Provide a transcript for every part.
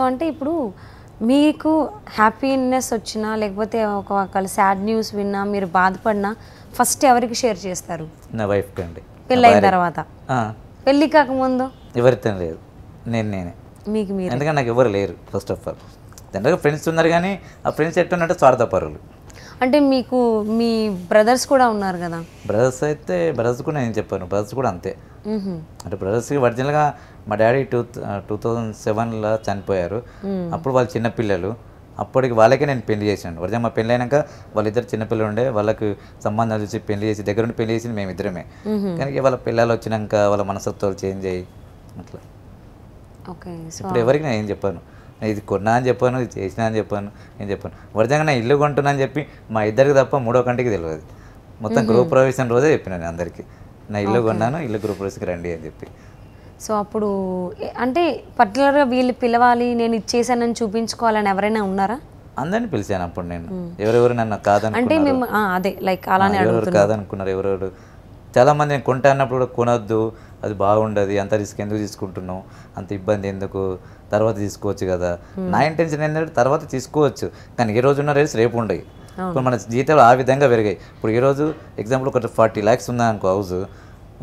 So అంటే ఇప్పుడు మీకు హ్యాపీనెస్ వచ్చినా లేకపోతే ఒక సాడ్ న్యూస్ విన్నా మీరు బాధపడినా ఫస్ట్ ఎవరికి షేర్ చేస్తారు నా వైఫ్ అండి అయిన తర్వాత పెళ్ళి కాకముందు ఎవరితో లేదు నేను నేనే మీకు మీరు ఎందుకంటే నాకు ఎవరు లేరు ఫస్ట్ ఆఫ్ ఆల్ జనరల్గా ఫ్రెండ్స్ ఉన్నారు కానీ ఆ ఫ్రెండ్స్ ఎట్టున్నట్టు స్వార్థపరులు అంటే మీకు మీ బ్రదర్స్ కూడా ఉన్నారు కదా బ్రదర్స్ అయితే బ్రదర్స్ కూడా నేను చెప్పాను బ్రదర్స్ కూడా అంతే అంటే బ్రదర్స్కి ఒరిజినల్గా మా డాడీ టూ టూ థౌజండ్ సెవెన్లో చనిపోయారు అప్పుడు వాళ్ళు చిన్నపిల్లలు అప్పటికి వాళ్ళకే నేను పెళ్లి చేశాను వరజమ్మ పెళ్లి అయినాక వాళ్ళిద్దరు చిన్నపిల్లలు ఉండే వాళ్ళకి సంబంధాలు చూసి పెళ్లి చేసి దగ్గరుండి పెళ్లి చేసింది మేమిద్దరమే కానీ వాళ్ళ పిల్లలు వచ్చినాక వాళ్ళ మనస్తత్వాలు చేంజ్ అయ్యి అట్లా ఇప్పుడు ఎవరికి నేను ఏం చెప్పాను ఇది కొన్నా అని చెప్పాను ఇది చేసినా అని చెప్పాను నేను చెప్పాను వరజంగా నా ఇల్లు కొంటున్నా అని చెప్పి మా ఇద్దరికి తప్ప మూడో కంటికి తెలియదు మొత్తం గృహప్రవేశం రోజే చెప్పిన నేను అందరికీ నా ఇల్లు కొన్నాను ఇల్లు గృహప్రవేశకి రండి అని చెప్పి సో అప్పుడు అంటే పర్టికులర్గా వీళ్ళు పిలవాలి నేను ఇచ్చేసానని చూపించుకోవాలని ఎవరైనా ఉన్నారా అందరిని పిలిచాను అప్పుడు నేను ఎవరెవరు నన్ను కాదని అంటే మేము అదే లైక్ అలానే ఎవరు కాదనుకున్నారు ఎవరెవరు చాలా మంది నేను కొంటా అన్నప్పుడు కూడా కొనొద్దు అది బాగుండదు అంత రిస్క్ ఎందుకు తీసుకుంటున్నావు అంత ఇబ్బంది ఎందుకు తర్వాత తీసుకోవచ్చు కదా నా ఇంటెన్షన్ ఏంటంటే తర్వాత తీసుకోవచ్చు కానీ ఈ రోజున్న రేట్స్ రేపు ఉండయి ఇప్పుడు మన జీతాలు ఆ విధంగా పెరిగాయి ఇప్పుడు ఈరోజు ఎగ్జాంపుల్ ఒక ఫార్టీ ల్యాక్స్ ఉన్నాయనుకో హౌస్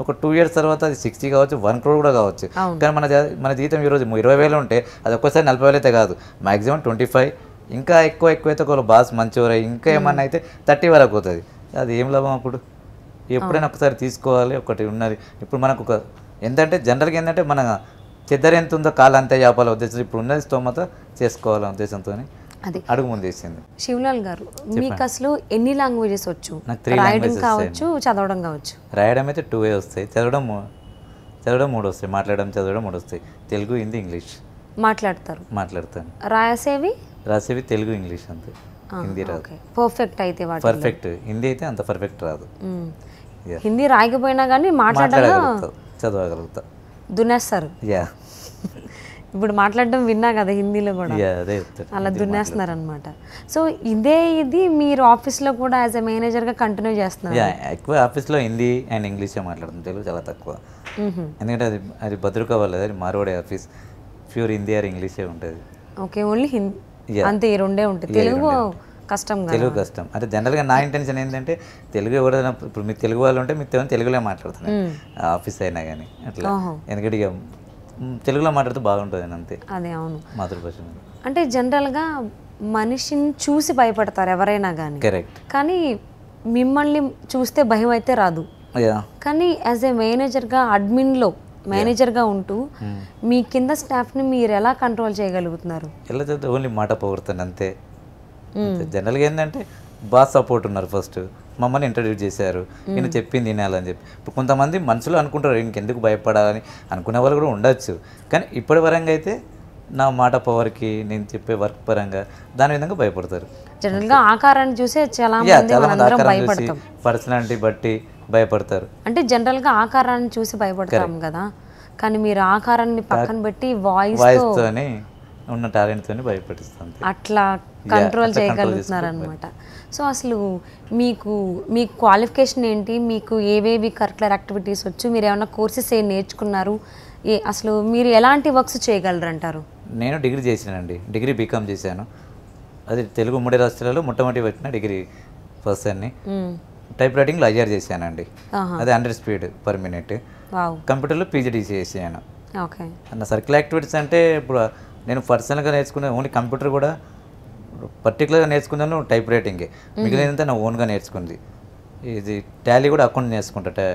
ఒక టూ ఇయర్స్ తర్వాత అది సిక్స్టీ కావచ్చు వన్ క్రోడ్ కూడా కావచ్చు కానీ మన మన జీతం ఈరోజు ఇరవై వేలు ఉంటే అది ఒక్కసారి నలభై వేలు అయితే కాదు మాక్సిమం ట్వంటీ ఫైవ్ ఇంకా ఎక్కువ ఎక్కువైతే ఒక బాస్ మంచివారై ఇంకా ఏమన్నా అయితే థర్టీ వరకు అవుతుంది అది ఏం లాభం అప్పుడు ఎప్పుడైనా ఒకసారి తీసుకోవాలి ఒకటి ఉన్నది ఇప్పుడు మనకు ఒక ఏంటంటే జనరల్గా ఏంటంటే మన చెద్దరు ఎంత ఉందో కాలు అంతే చేపాల ఉద్దేశం ఇప్పుడు ఉన్నది స్తోమత చేసుకోవాలి ఉద్దేశంతో అది అడుగు వేసింది శివలాల్ గారు మీకు అసలు ఎన్ని లాంగ్వేజెస్ వచ్చు రాయడం కావచ్చు చదవడం కావచ్చు రాయడం అయితే టూ ఏ వస్తాయి చదవడం చదవడం మూడు వస్తాయి మాట్లాడడం చదవడం మూడు వస్తాయి తెలుగు హిందీ ఇంగ్లీష్ మాట్లాడతారు మాట్లాడతాను రాసేవి రాసేవి తెలుగు ఇంగ్లీష్ అంతే హిందీ రాదు పర్ఫెక్ట్ అయితే పర్ఫెక్ట్ హిందీ అయితే అంత పర్ఫెక్ట్ రాదు హిందీ రాయకపోయినా కానీ మాట్లాడగలుగుతా చదవగలుగుతా దునేస్తారు యా ఇప్పుడు మాట్లాడడం విన్నా కదా హిందీలో కూడా అలా దున్నేస్తున్నారు అనమాట సో ఇదే ఇది మీరు ఆఫీస్లో కూడా యాజ్ మేనేజర్ గా కంటిన్యూ చేస్తున్నారు ఎక్కువ ఆఫీస్లో హిందీ అండ్ ఇంగ్లీష్ మాట్లాడడం తెలుగు చాలా తక్కువ ఎందుకంటే అది అది భద్రకోవాలి అది మార్వాడే ఆఫీస్ ప్యూర్ హిందీ ఆర్ ఇంగ్లీషే ఉంటుంది ఓకే ఓన్లీ హిందీ అంతే ఈ రెండే ఉంటుంది తెలుగు కష్టం తెలుగు కష్టం అంటే జనరల్గా నా ఇంటెన్షన్ ఏంటంటే తెలుగు ఎవరైనా ఇప్పుడు మీరు తెలుగు వాళ్ళు ఉంటే మీతో తెలుగులో మాట్లాడుతున్నాను ఆఫీస్ అయినా కానీ అట్లా ఎందుకంటే ఇక తెలుగులో మాట్లాడితే బాగుంటుంది అంతే అదే అవును మాతృభాష అంటే జనరల్గా మనిషిని చూసి భయపడతారు ఎవరైనా కానీ కరెక్ట్ కానీ మిమ్మల్ని చూస్తే భయం అయితే రాదు కానీ యాజ్ ఏ మేనేజర్గా అడ్మిన్లో మేనేజర్గా ఉంటూ మీ కింద స్టాఫ్ని మీరు ఎలా కంట్రోల్ చేయగలుగుతున్నారు ఎలా ఓన్లీ మాట పోగొడుతుంది అంతే జనరల్గా ఏంటంటే బాగా సపోర్ట్ ఉన్నారు ఫస్ట్ మమ్మల్ని ఇంట్రడ్యూస్ చేశారు నేను చెప్పింది తినాలని చెప్పి ఇప్పుడు కొంతమంది మనుషులు అనుకుంటారు ఇంకెందుకు భయపడాలని అనుకునే వాళ్ళు కూడా ఉండొచ్చు కానీ ఇప్పటి వరంగా అయితే నా మాట పవర్కి నేను చెప్పే వర్క్ పరంగా దాని విధంగా భయపడతారు జనరల్గా ఆకారాన్ని చూసే చాలా పర్సనాలిటీ బట్టి భయపడతారు అంటే జనరల్గా ఆకారాన్ని చూసి భయపడతాం కదా కానీ మీరు ఆకారాన్ని పక్కన పెట్టి వాయిస్ వాయిస్తోని ఉన్న టాలెంట్తో భయపడిస్తుంది అట్లా కంట్రోల్ చేయగలుగుతున్నారనమాట సో అసలు మీకు మీ క్వాలిఫికేషన్ ఏంటి మీకు ఏవేవి కరికులర్ యాక్టివిటీస్ వచ్చు మీరు ఏమైనా కోర్సెస్ ఏం నేర్చుకున్నారు ఏ అసలు మీరు ఎలాంటి వర్క్స్ చేయగలరంటారు నేను డిగ్రీ చేసానండి డిగ్రీ బీకామ్ చేశాను అది తెలుగు మూడే రాష్ట్రాల్లో మొట్టమొదటి పెట్టిన డిగ్రీ పర్సన్ని టైప్ రైటింగ్లో ఐఆర్ చేశానండి అది హండ్రెడ్ స్పీడ్ పర్ మినిట్ కంప్యూటర్లో పీజీడీ చేశాను సర్కిల్ యాక్టివిటీస్ అంటే ఇప్పుడు నేను పర్సనల్గా నేర్చుకునే ఓన్లీ కంప్యూటర్ కూడా పర్టికులర్గా నేర్చుకున్నాను టైప్ రైటింగే మిగిలినంతా నా ఓన్గా నేర్చుకుంది ఇది టాలీ కూడా అకౌంట్ నేర్చుకుంటా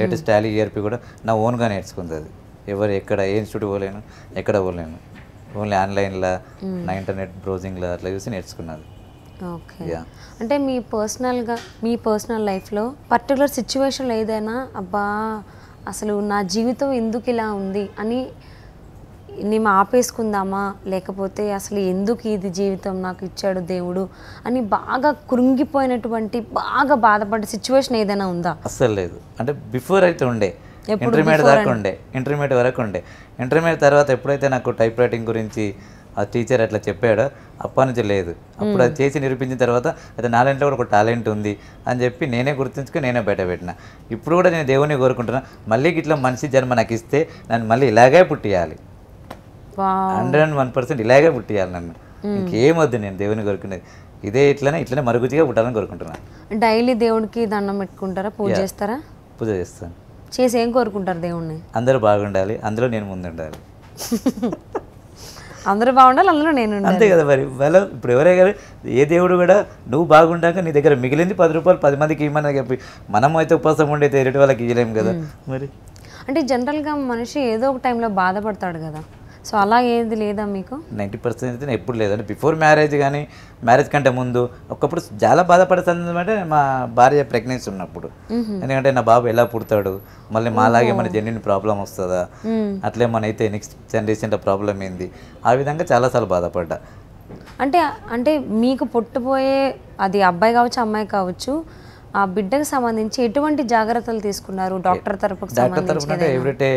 లేటెస్ట్ టాలీ ఏర్పి e కూడా నా ఓన్గా నేర్చుకుంది అది ఎవరు ఎక్కడ ఏ ఇన్స్టిట్యూట్ పోలేను ఎక్కడ పోలేను ఓన్లీ ఆన్లైన్లో నా ఇంటర్నెట్ బ్రౌజింగ్లో అట్లా చూసి నేర్చుకున్నాను ఓకే అంటే మీ పర్సనల్గా మీ పర్సనల్ లైఫ్లో పర్టికులర్ సిచ్యువేషన్ ఏదైనా అబ్బా అసలు నా జీవితం ఎందుకు ఇలా ఉంది అని మేము ఆపేసుకుందామా లేకపోతే అసలు ఎందుకు ఇది జీవితం నాకు ఇచ్చాడు దేవుడు అని బాగా కృంగిపోయినటువంటి బాగా బాధపడ్డ సిచ్యువేషన్ ఏదైనా ఉందా అసలు లేదు అంటే బిఫోర్ అయితే ఉండే ఇంటర్మీడియట్ దాకా ఉండే ఇంటర్మీడియట్ వరకు ఉండే ఇంటర్మీడియట్ తర్వాత ఎప్పుడైతే నాకు టైప్ రైటింగ్ గురించి ఆ టీచర్ అట్లా చెప్పాడో అప్పటి నుంచి లేదు అప్పుడు hmm. అది చేసి నిరూపించిన తర్వాత అది నాలంట్లో కూడా ఒక టాలెంట్ ఉంది అని చెప్పి నేనే గుర్తుంచుకుని నేనే బయట పెట్టిన ఇప్పుడు కూడా నేను దేవుని కోరుకుంటున్నా మళ్ళీ ఇట్లా మనిషి జన్మ నాకు ఇస్తే నన్ను మళ్ళీ ఇలాగే పుట్టియాలి హండ్రెడ్ అండ్ వన్ పర్సెంట్ ఇలాగే పుట్టియాలి నన్ను ఇంకేమొద్దు నేను దేవుని కోరుకునేది ఇదే ఇట్లనే ఇట్లనే మరుగుతిగా పుట్టాలని కోరుకుంటున్నాను డైలీ దేవుడికి దండం పెట్టుకుంటారా పూజ చేస్తారా పూజ చేస్తాను చేసి ఏం కోరుకుంటారు దేవుణ్ణి అందరూ బాగుండాలి అందులో నేను ముందుండాలి అందరూ బాగుండాలి అందులో నేను అంతే కదా మరి వాళ్ళు ఇప్పుడు ఎవరే కానీ ఏ దేవుడు కూడా నువ్వు బాగుండాక నీ దగ్గర మిగిలింది పది రూపాయలు పది మందికి ఇవ్వమని చెప్పి మనం అయితే ఉపాసం ఉండేది ఎరటి వాళ్ళకి ఇవ్వలేము కదా మరి అంటే జనరల్గా మనిషి ఏదో ఒక టైంలో బాధపడతాడు కదా సో అలా ఏది లేదా మీకు నైంటీ పర్సెంట్ అయితే ఎప్పుడు లేదంటే బిఫోర్ మ్యారేజ్ కానీ మ్యారేజ్ కంటే ముందు ఒకప్పుడు చాలా బాధపడుతుంది అంటే మా భార్య ప్రెగ్నెన్సీ ఉన్నప్పుడు ఎందుకంటే నా బాబు ఎలా పుడతాడు మళ్ళీ మాలాగే మన జెన్యున్ ప్రాబ్లం వస్తుందా అట్లే మనైతే నెక్స్ట్ జనరేషన్ ప్రాబ్లం ఏంది ఆ విధంగా చాలాసార్లు బాధపడ్డా అంటే అంటే మీకు పుట్టబోయే అది అబ్బాయి కావచ్చు అమ్మాయి కావచ్చు ఆ బిడ్డకు సంబంధించి ఎటువంటి జాగ్రత్తలు తీసుకున్నారు డాక్టర్ తరఫు డాక్టర్ తరఫున every day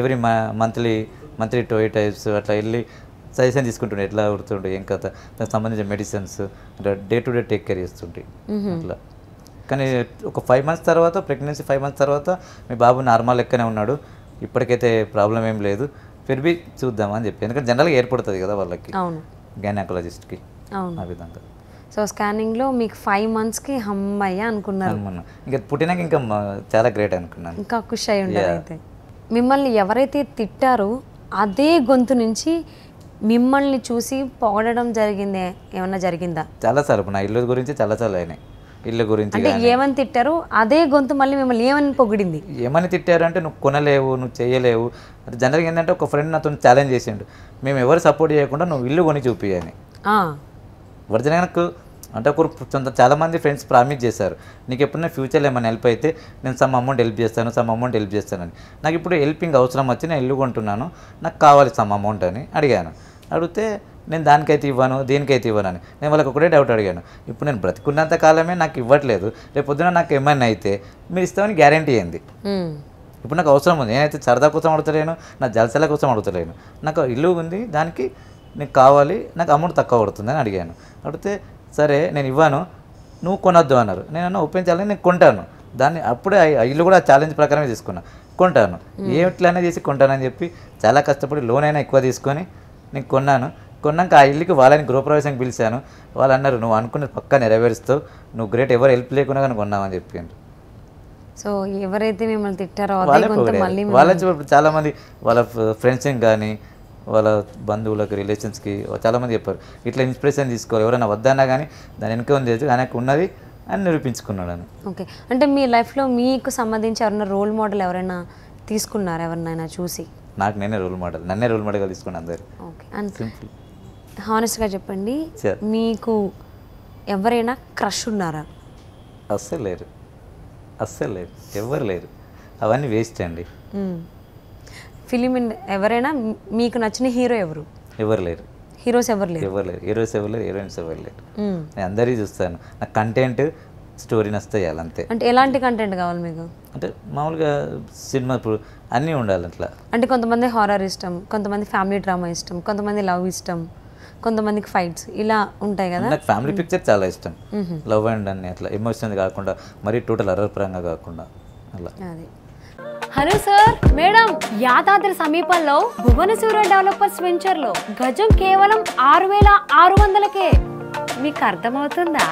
every monthly monthly టోయ్ టైప్స్ అట్లా వెళ్ళి సజెషన్ తీసుకుంటుండే ఎట్లా ఉడుతుండే ఏం కథ దానికి సంబంధించిన మెడిసిన్స్ అంటే day to day take care చేస్తుండే అట్లా కానీ ఒక ఫైవ్ మంత్స్ తర్వాత ప్రెగ్నెన్సీ ఫైవ్ మంత్స్ తర్వాత మీ బాబు నార్మల్ లెక్కనే ఉన్నాడు ఇప్పటికైతే ప్రాబ్లం ఏం లేదు ఫిర్బీ చూద్దామని చెప్పి ఎందుకంటే జనరల్గా ఏర్పడుతుంది కదా వాళ్ళకి అవును ఆ విధంగా సో స్కానింగ్లో మీకు ఫైవ్ మంత్స్కి హమ్మయ్య అనుకున్నారు ఇంకా పుట్టినాక ఇంకా చాలా గ్రేట్ అనుకున్నాను ఇంకా ఖుషి అయి ఉండాలి అయితే మిమ్మల్ని ఎవరైతే తిట్టారో అదే గొంతు నుంచి మిమ్మల్ని చూసి పొగడడం జరిగిందే ఏమన్నా జరిగిందా చాలా సార్ నా ఇల్లు గురించి చాలా చాలా అయినాయి ఇల్లు గురించి అంటే ఏమని తిట్టారు అదే గొంతు మళ్ళీ మిమ్మల్ని ఏమని పొగిడింది ఏమని తిట్టారు అంటే నువ్వు కొనలేవు నువ్వు చేయలేవు జనరల్గా ఏంటంటే ఒక ఫ్రెండ్ నాతో ఛాలెంజ్ చేసిండు మేము ఎవరు సపోర్ట్ చేయకుండా నువ్వు ఇల్లు కొని చూపియని ఒరిజినల్ అంటే ఒకరు చాలామంది ఫ్రెండ్స్ ప్రామిస్ చేశారు నీకు ఎప్పుడైనా ఫ్యూచర్లో ఏమైనా హెల్ప్ అయితే నేను సమ్ అమౌంట్ హెల్ప్ చేస్తాను సమ్ అమౌంట్ హెల్ప్ చేస్తానని నాకు ఇప్పుడు హెల్పింగ్ అవసరం వచ్చి నేను ఇల్లు కొంటున్నాను నాకు కావాలి సమ్ అమౌంట్ అని అడిగాను అడిగితే నేను దానికైతే ఇవ్వను దీనికైతే అని నేను వాళ్ళకి ఒకటే డౌట్ అడిగాను ఇప్పుడు నేను బ్రతికున్నంత కాలమే నాకు ఇవ్వట్లేదు రేపు పొద్దున నాకు ఏమైనా అయితే మీరు ఇస్తామని గ్యారంటీ అయింది ఇప్పుడు నాకు అవసరం ఉంది నేనైతే సరదా కోసం అడుగుతలేను నా జలసల కోసం అడుగుతలేను నాకు ఇల్లు ఉంది దానికి నీకు కావాలి నాకు అమౌంట్ తక్కువ పడుతుంది అని అడిగాను అడిగితే సరే నేను ఇవ్వను నువ్వు కొనొద్దు అన్నారు నేను ఒప్పించాలని నేను కొంటాను దాన్ని అప్పుడే ఇల్లు కూడా ఛాలెంజ్ ప్రకారమే తీసుకున్నా కొంటాను ఏట్లనే చేసి కొంటానని చెప్పి చాలా కష్టపడి లోన్ అయినా ఎక్కువ తీసుకొని నేను కొన్నాను కొన్నాక ఆ ఇల్లుకి వాళ్ళని గృహప్రవేశం పిలిచాను వాళ్ళు అన్నారు నువ్వు అనుకున్న పక్కా నెరవేరుస్తూ నువ్వు గ్రేట్ ఎవరు హెల్ప్ లేకుండా కానీ కొన్నామని చెప్పిండ్రు సో ఎవరైతే మిమ్మల్ని తిట్టారో వాళ్ళ చాలా మంది వాళ్ళ ఫ్రెండ్స్ కానీ వాళ్ళ బంధువులకి రిలేషన్స్కి చాలామంది చెప్పారు ఇట్లా ఇన్స్పిరేషన్ తీసుకోవాలి ఎవరైనా వద్దన్నా కానీ దాని వెనక ఉంది ఆయనకు ఉన్నది అని నిరూపించుకున్నాడు అని ఓకే అంటే మీ లైఫ్లో మీకు సంబంధించి ఎవరైనా రోల్ మోడల్ ఎవరైనా తీసుకున్నారా ఎవరినైనా చూసి నాకు నేనే రోల్ మోడల్ నన్నే రోల్ మోడల్గా తీసుకున్నాను అందరు ఓకే అండ్ సింపుల్ హానెస్ట్గా చెప్పండి మీకు ఎవరైనా క్రష్ ఉన్నారా అస్సలు లేరు అస్సలు లేరు ఎవరు లేరు అవన్నీ వేస్ట్ అండి ఫిలిం ఎవరైనా మీకు నచ్చిన హీరో ఎవరు ఎవరు లేరు హీరోస్ ఎవరు లేరు ఎవరు లేరు హీరోస్ ఎవరు లేరు హీరోయిన్స్ ఎవరు లేరు నేను అందరికీ చూస్తాను నాకు కంటెంట్ స్టోరీ నచ్చితే అంతే అంటే ఎలాంటి కంటెంట్ కావాలి మీకు అంటే మామూలుగా సినిమా ఇప్పుడు అన్నీ ఉండాలి అట్లా అంటే కొంతమంది హారర్ ఇష్టం కొంతమంది ఫ్యామిలీ డ్రామా ఇష్టం కొంతమంది లవ్ ఇష్టం కొంతమందికి ఫైట్స్ ఇలా ఉంటాయి కదా నాకు ఫ్యామిలీ పిక్చర్ చాలా ఇష్టం లవ్ అండ్ అన్ని అట్లా ఎమోషనల్ కాకుండా మరీ టోటల్ అర్రర్ కాకుండా అలా హలో సార్ మేడం యాదాద్రి సమీపంలో భువనసూర డెవలపర్స్ లో గజం కేవలం ఆరు వేల ఆరు వందలకే మీకు అర్థమవుతుందా